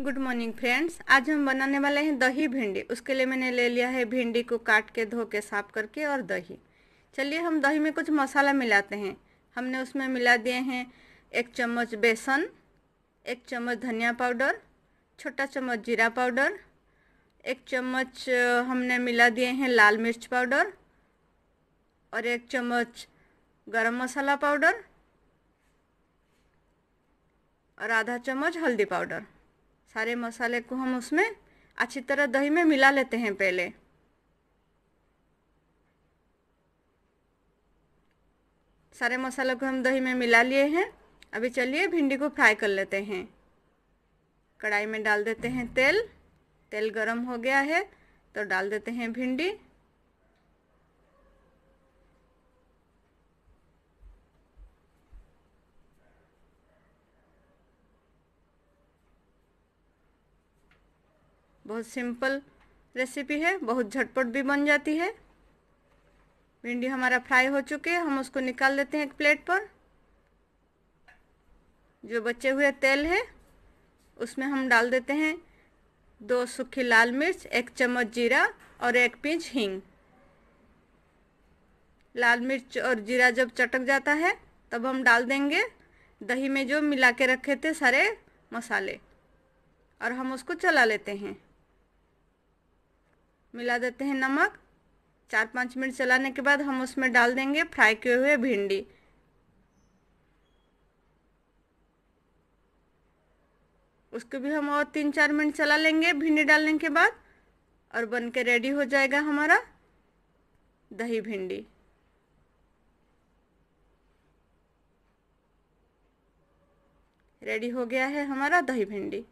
good morning friends आज हम बनाने वाले हैं दही भिंडी उसके लिए मैंने ले लिया है भिंडी को काट के धो के साफ करके और दही चलिए हम दही में कुछ मसाला मिलाते हैं हमने उसमें मिला दिए हैं एक चम्मच बेसन एक चम्मच धनिया पाउडर छोटा चम्मच जीरा पाउडर एक चम्मच हमने मिला दिए हैं लाल मिर्च पाउडर और एक चम्मच गरम मसाला पाउडर और आधा चम्मच हल्दी पाउडर सारे मसाले को हम उसमें अच्छी तरह दही में मिला लेते हैं पहले सारे मसाले को हम दही में मिला लिए हैं अभी चलिए भिंडी को फ्राई कर लेते हैं कढ़ाई में डाल देते हैं तेल तेल गरम हो गया है तो डाल देते हैं भिंडी बहुत सिंपल रेसिपी है बहुत झटपट भी बन जाती है भिंडी हमारा फ्राई हो चुके हम उसको निकाल लेते हैं एक प्लेट पर जो बचे हुए तेल है उसमें हम डाल देते हैं दो सूखी लाल मिर्च एक चम्मच जीरा और एक पिंच हींग लाल मिर्च और जीरा जब चटक जाता है तब हम डाल देंगे दही में जो मिला के रखे थे सारे मसाले और हम उसको चला लेते हैं मिला देते हैं नमक चार पाँच मिनट चलाने के बाद हम उसमें डाल देंगे फ्राई किए हुए भिंडी उसको भी हम और तीन चार मिनट चला लेंगे भिंडी डालने के बाद और बन के रेडी हो जाएगा हमारा दही भिंडी रेडी हो गया है हमारा दही भिंडी